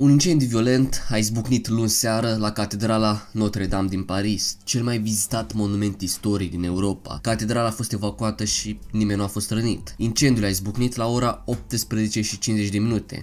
Un incendiu violent a izbucnit luni seară la Catedrala Notre-Dame din Paris, cel mai vizitat monument istoric din Europa. Catedrala a fost evacuată și nimeni nu a fost rănit. Incendiul a izbucnit la ora 18.50 de minute,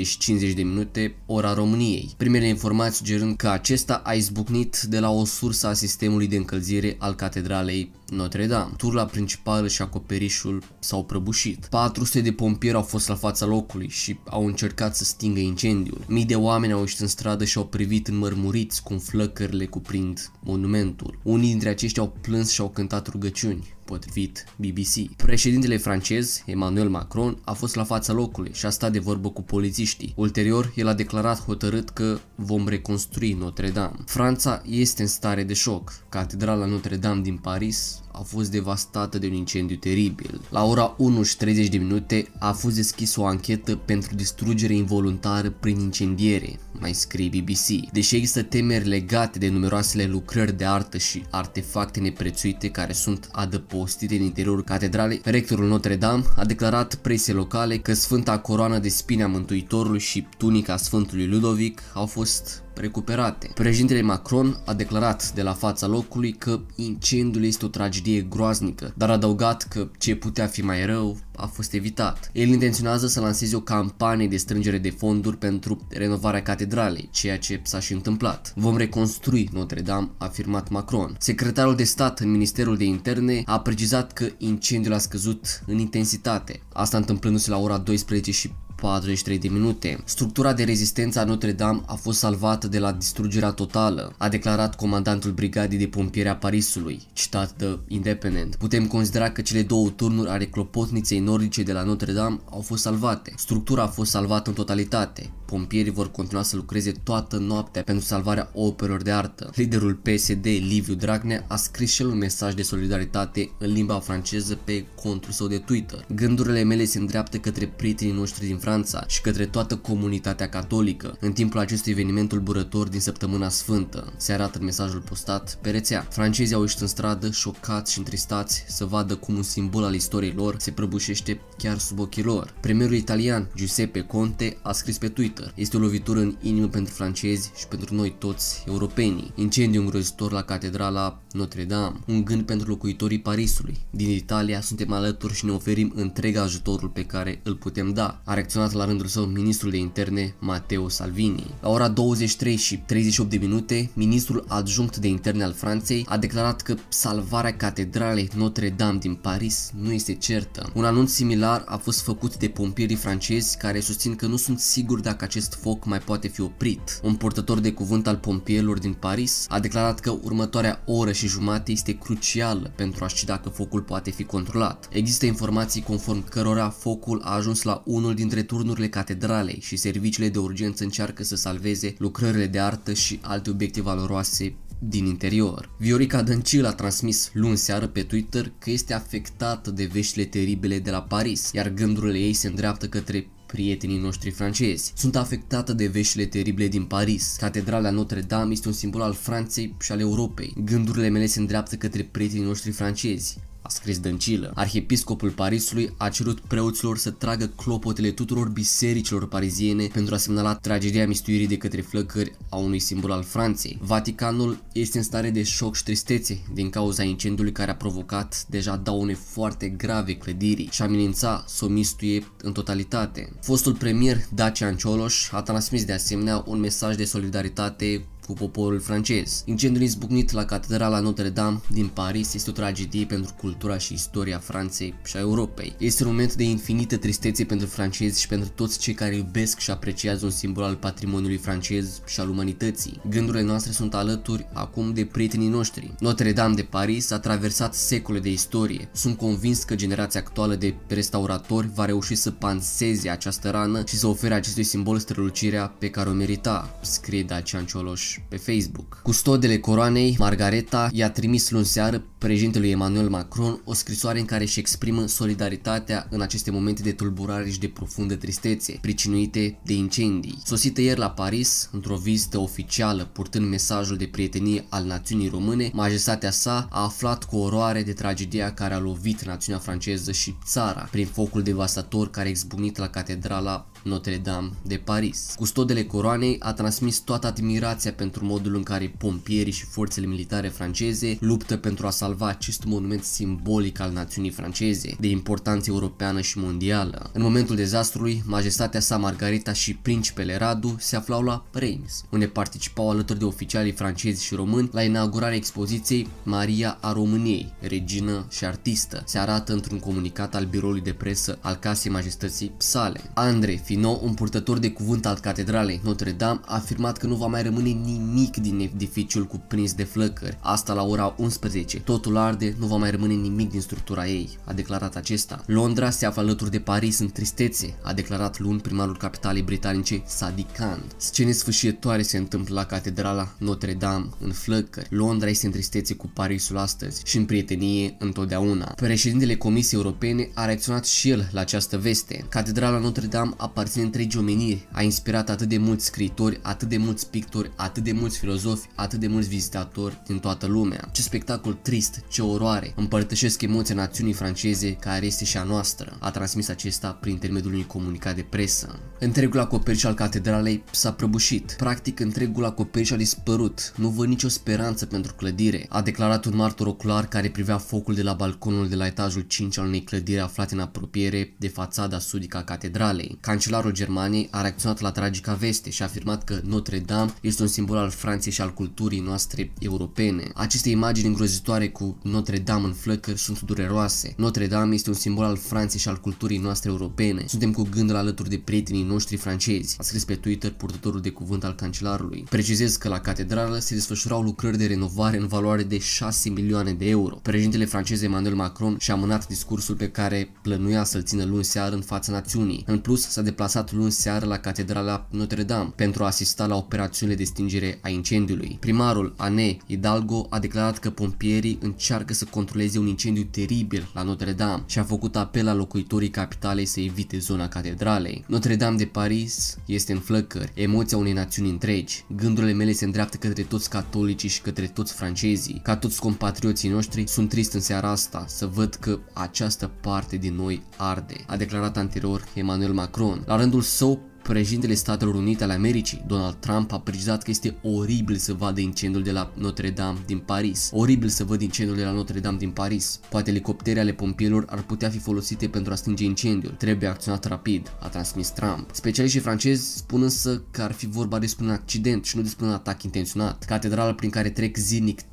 19.50 de minute, ora României. Primele informații gerând că acesta a izbucnit de la o sursă a sistemului de încălzire al Catedralei Notre Dame. Turla principală și acoperișul s-au prăbușit. 400 de pompieri au fost la fața locului și au încercat să stingă incendiul. Mii de oameni au ieșit în stradă și au privit înmărmuriți cum flăcările cuprind monumentul. Unii dintre aceștia au plâns și au cântat rugăciuni potrivit BBC. Președintele francez, Emmanuel Macron, a fost la fața locului și a stat de vorbă cu polițiștii. Ulterior, el a declarat hotărât că vom reconstrui Notre Dame. Franța este în stare de șoc. Catedrala Notre Dame din Paris a fost devastată de un incendiu teribil. La ora 1.30 de minute a fost deschis o anchetă pentru distrugere involuntară prin incendiere, mai scrie BBC. Deși există temeri legate de numeroasele lucrări de artă și artefacte neprețuite care sunt adăpostite în interiorul catedralei, rectorul Notre-Dame a declarat prese locale că Sfânta Coroană de a Mântuitorului și tunica Sfântului Ludovic au fost recuperate. Președintele Macron a declarat de la fața locului că incendiul este o tragedie groaznică, dar a adăugat că ce putea fi mai rău a fost evitat. El intenționează să lanseze o campanie de strângere de fonduri pentru renovarea catedralei, ceea ce s-a și întâmplat. Vom reconstrui Notre-Dame, a afirmat Macron. Secretarul de stat în Ministerul de Interne a precizat că incendiul a scăzut în intensitate, asta întâmplându-se la ora 12 și 43 de minute. Structura de rezistență a Notre-Dame a fost salvată de la distrugerea totală, a declarat comandantul brigadei de pompieri a Parisului, citat de Independent. Putem considera că cele două turnuri ale clopotniței nordice de la Notre-Dame au fost salvate. Structura a fost salvată în totalitate. Pompierii vor continua să lucreze toată noaptea pentru salvarea operelor de artă. Liderul PSD, Liviu Dragnea, a scris și el un mesaj de solidaritate în limba franceză pe contul său de Twitter. Gândurile mele se îndreaptă către prietenii noștri din Franța Franța și către toată comunitatea catolică în timpul acestui eveniment tulburător din săptămâna sfântă, se arată în mesajul postat pe rețea. Francezii au ieșit în stradă, șocați și întristați, să vadă cum un simbol al istoriei lor se prăbușește chiar sub ochii lor. Premierul italian Giuseppe Conte a scris pe Twitter, este o lovitură în inimă pentru francezi și pentru noi toți europenii. Incendiu îngrozitor la catedrala Notre Dame, un gând pentru locuitorii Parisului. Din Italia suntem alături și ne oferim întreg ajutorul pe care îl putem da. A reacționat menționat la rândul său ministrul de interne Matteo Salvini. La ora 23 și 38 de minute, ministrul adjunct de interne al Franței a declarat că salvarea catedralei Notre-Dame din Paris nu este certă. Un anunț similar a fost făcut de pompierii francezi care susțin că nu sunt siguri dacă acest foc mai poate fi oprit. Un portător de cuvânt al pompierilor din Paris a declarat că următoarea oră și jumate este crucială pentru a ști dacă focul poate fi controlat. Există informații conform cărora focul a ajuns la unul dintre turnurile catedralei și serviciile de urgență încearcă să salveze lucrările de artă și alte obiecte valoroase din interior. Viorica Dăncil a transmis luni seară pe Twitter că este afectată de veștile teribile de la Paris, iar gândurile ei se îndreaptă către prietenii noștri francezi. Sunt afectată de veștile teribile din Paris. Catedrala Notre-Dame este un simbol al Franței și al Europei. Gândurile mele se îndreaptă către prietenii noștri francezi a scris Dăncilă. Arhiepiscopul Parisului a cerut preoților să tragă clopotele tuturor bisericilor pariziene pentru a semnala tragedia mistuirii de către flăcări a unui simbol al Franței. Vaticanul este în stare de șoc și tristețe din cauza incendiului care a provocat deja daune foarte grave clădirii și amenința să o mistuie în totalitate. Fostul premier Dacian Cioloș a transmis de asemenea un mesaj de solidaritate cu poporul francez. Incendiul izbucnit la Catedrala Notre-Dame din Paris este o tragedie pentru cultura și istoria Franței și a Europei. Este un moment de infinită tristețe pentru francezi și pentru toți cei care iubesc și apreciază un simbol al patrimoniului francez și al umanității. Gândurile noastre sunt alături acum de prietenii noștri. Notre-Dame de Paris a traversat secole de istorie. Sunt convins că generația actuală de restauratori va reuși să panseze această rană și să ofere acestui simbol strălucirea pe care o merita, scrie Dacian Cioloș pe Facebook. Custodele coroanei, Margareta, i-a trimis luni seară președintelui Emmanuel Macron o scrisoare în care își exprimă solidaritatea în aceste momente de tulburare și de profundă tristețe, pricinuite de incendii. Sosită ieri la Paris, într-o vizită oficială purtând mesajul de prietenie al națiunii române, majestatea sa a aflat cu oroare de tragedia care a lovit națiunea franceză și țara prin focul devastator care a izbucnit la catedrala Notre-Dame de Paris. Custodele coroanei a transmis toată admirația pentru modul în care pompierii și forțele militare franceze luptă pentru a salva acest monument simbolic al națiunii franceze, de importanță europeană și mondială. În momentul dezastrului, majestatea sa Margarita și principele Radu se aflau la Reims, unde participau alături de oficialii francezi și români la inaugurarea expoziției Maria a României, regină și artistă, se arată într-un comunicat al biroului de presă al casei majestății sale. Andrei, Finot, un purtător de cuvânt al catedralei Notre-Dame, a afirmat că nu va mai rămâne nimic din edificiul cuprins de flăcări. Asta la ora 11. Totul arde, nu va mai rămâne nimic din structura ei, a declarat acesta. Londra se află alături de Paris în tristețe, a declarat luni primarul capitalei britanice Sadiq Khan. Scene sfârșitoare se întâmplă la catedrala Notre-Dame, în flăcări. Londra este în tristețe cu Parisul astăzi și în prietenie întotdeauna. Președintele Comisiei Europene a reacționat și el la această veste. Catedrala Notre-Dame a aparține întregi omeniri, a inspirat atât de mulți scriitori, atât de mulți pictori, atât de mulți filozofi, atât de mulți vizitatori din toată lumea. Ce spectacol trist, ce oroare! Împărtășesc emoția națiunii franceze care este și a noastră, a transmis acesta prin intermediul unui comunicat de presă. Întregul acoperiș al catedralei s-a prăbușit, practic întregul acoperiș a dispărut, nu văd nicio speranță pentru clădire, a declarat un martor ocular care privea focul de la balconul de la etajul 5 al unei clădiri aflate în apropiere de fațada sudică a catedralei. Cancel cancelarul Germaniei a reacționat la tragica veste și a afirmat că Notre Dame este un simbol al Franței și al culturii noastre europene. Aceste imagini îngrozitoare cu Notre Dame în flăcări sunt dureroase. Notre Dame este un simbol al Franței și al culturii noastre europene. Suntem cu gândul alături de prietenii noștri francezi, a scris pe Twitter purtătorul de cuvânt al cancelarului. Precizez că la catedrală se desfășurau lucrări de renovare în valoare de 6 milioane de euro. Președintele francez Emmanuel Macron și-a amânat discursul pe care plănuia să-l țină luni seară în fața națiunii. În plus, s-a deplasat deplasat luni seară la Catedrala Notre-Dame pentru a asista la operațiunile de stingere a incendiului. Primarul Ane Hidalgo a declarat că pompierii încearcă să controleze un incendiu teribil la Notre-Dame și a făcut apel la locuitorii capitalei să evite zona catedralei. Notre-Dame de Paris este în flăcări, emoția unei națiuni întregi. Gândurile mele se îndreaptă către toți catolicii și către toți francezii. Ca toți compatrioții noștri, sunt trist în seara asta să văd că această parte din noi arde, a declarat anterior Emmanuel Macron. La rândul său Președintele Statelor Unite ale Americii, Donald Trump, a precizat că este oribil să vadă incendiul de la Notre-Dame din Paris. Oribil să văd incendiul de la Notre-Dame din Paris. Poate elicoptere ale pompierilor ar putea fi folosite pentru a stinge incendiul. Trebuie acționat rapid, a transmis Trump. Specialiștii francezi spun însă că ar fi vorba despre un accident și nu despre un atac intenționat. Catedrala prin care trec zilnic 30.000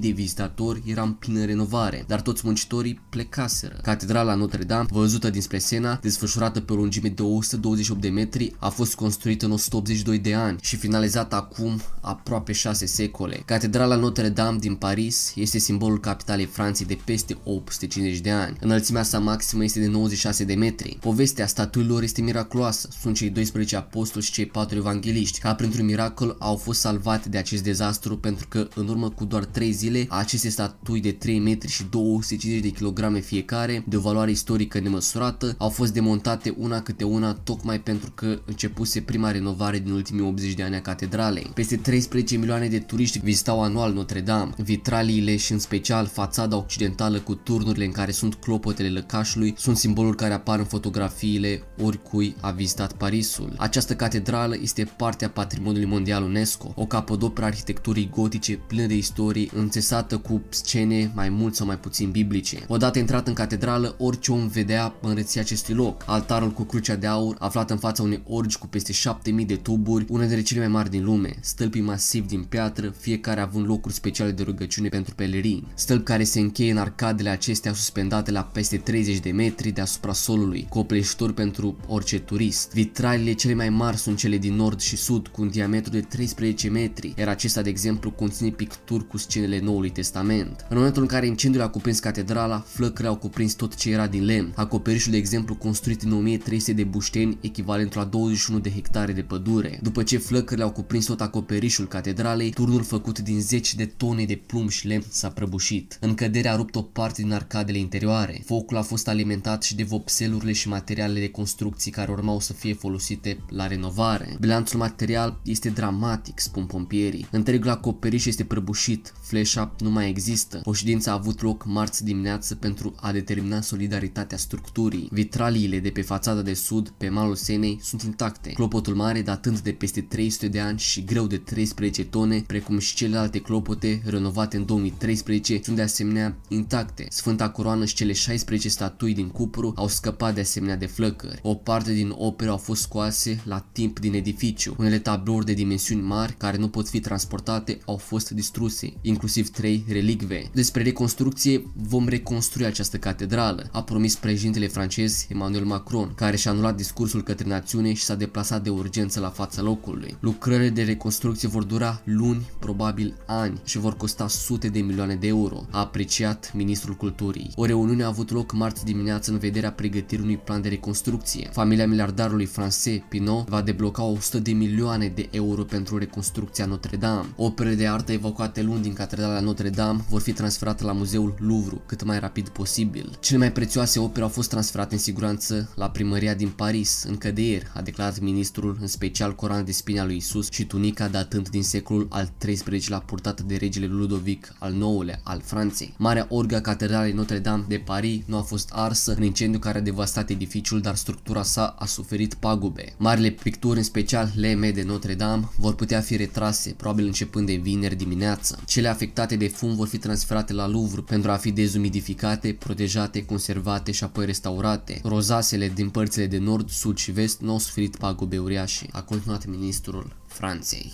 de vizitatori era în plină renovare, dar toți muncitorii plecaseră. Catedrala Notre-Dame, văzută dinspre Sena, desfășurată pe o lungime de 128 de metri, metri a fost construit în 182 de ani și finalizat acum aproape 6 secole. Catedrala Notre-Dame din Paris este simbolul capitalei Franței de peste 850 de ani. Înălțimea sa maximă este de 96 de metri. Povestea statuilor este miraculoasă. Sunt cei 12 apostoli și cei 4 evangeliști, ca printr-un miracol au fost salvate de acest dezastru pentru că în urmă cu doar 3 zile aceste statui de 3 metri și 250 de kilograme fiecare, de o valoare istorică nemăsurată, au fost demontate una câte una tocmai pentru că începuse prima renovare din ultimii 80 de ani a catedralei. Peste 13 milioane de turiști vizitau anual Notre-Dame. Vitraliile și în special fațada occidentală cu turnurile în care sunt clopotele lăcașului sunt simboluri care apar în fotografiile oricui a vizitat Parisul. Această catedrală este partea patrimoniului mondial UNESCO, o capodoperă arhitecturii gotice plină de istorie, înțesată cu scene mai mult sau mai puțin biblice. Odată intrat în catedrală, orice om vedea mărăția acestui loc. Altarul cu crucea de aur, aflat în fața unei orgi cu peste 7000 de tuburi, una dintre cele mai mari din lume, stâlpii masivi din piatră, fiecare având locuri speciale de rugăciune pentru pelerini, stâlpi care se încheie în arcadele acestea suspendate la peste 30 de metri deasupra solului, cu pentru orice turist. Vitralele cele mai mari sunt cele din nord și sud, cu un diametru de 13 metri, iar acesta, de exemplu, conține picturi cu scenele Noului Testament. În momentul în care incendiul a cuprins catedrala, flăcări au cuprins tot ce era din lemn. Acoperișul, de exemplu, construit în 1300 de bușteni, echivalent la 21 de hectare de pădure. După ce flăcările au cuprins tot acoperișul catedralei, turnul făcut din zeci de tone de plumb și lemn s-a prăbușit. Încăderea a rupt o parte din arcadele interioare. Focul a fost alimentat și de vopselurile și materialele de construcții care urmau să fie folosite la renovare. Bilanțul material este dramatic, spun pompierii. Întregul acoperiș este prăbușit, flash-up nu mai există. O ședință a avut loc marți dimineață pentru a determina solidaritatea structurii. Vitraliile de pe fațada de sud, pe malul Senei, sunt intacte. Clopotul mare, datând de peste 300 de ani și greu de 13 tone, precum și celelalte clopote renovate în 2013, sunt de asemenea intacte. Sfânta Coroană și cele 16 statui din cupru au scăpat de asemenea de flăcări. O parte din opere au fost scoase la timp din edificiu. Unele tablouri de dimensiuni mari care nu pot fi transportate au fost distruse, inclusiv trei relicve. Despre reconstrucție vom reconstrui această catedrală, a promis președintele francez Emmanuel Macron, care și-a anulat discursul către națiune acțiune și s-a deplasat de urgență la fața locului. Lucrările de reconstrucție vor dura luni, probabil ani și vor costa sute de milioane de euro, a apreciat ministrul culturii. O reuniune a avut loc marți dimineață în vederea pregătirii unui plan de reconstrucție. Familia miliardarului francez Pinot va debloca 100 de milioane de euro pentru reconstrucția Notre-Dame. Operele de artă evacuate luni din catedrala Notre-Dame vor fi transferate la muzeul Louvre cât mai rapid posibil. Cele mai prețioase opere au fost transferate în siguranță la primăria din Paris, în cădeieri, a declarat ministrul, în special Coran de spine al lui Isus și tunica datând din secolul al XIII-lea purtată de regele Ludovic al IX-lea al Franței. Marea orga catedralei Notre-Dame de Paris nu a fost arsă în incendiu care a devastat edificiul, dar structura sa a suferit pagube. Marile picturi, în special leme de Notre-Dame, vor putea fi retrase, probabil începând de vineri dimineață. Cele afectate de fum vor fi transferate la Louvre pentru a fi dezumidificate, protejate, conservate și apoi restaurate. Rozasele din părțile de nord, sud și vest nu au suferit pagube uriașe, a continuat ministrul Franței.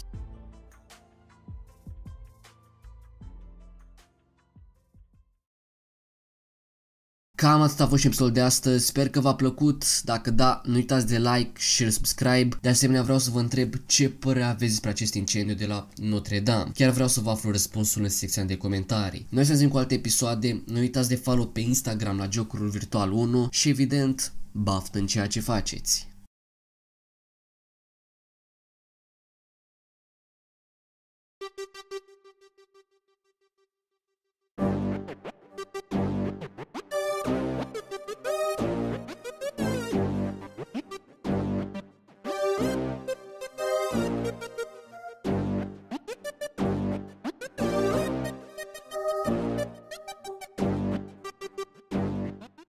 Cam atât a fost și episodul de astăzi, sper că v-a plăcut, dacă da, nu uitați de like, share, subscribe. De asemenea vreau să vă întreb ce părere aveți despre acest incendiu de la Notre Dame. Chiar vreau să vă aflu răspunsul în secțiunea de comentarii. Noi să cu alte episoade, nu uitați de follow pe Instagram la Jocurul Virtual 1 și evident, baftă în ceea ce faceți.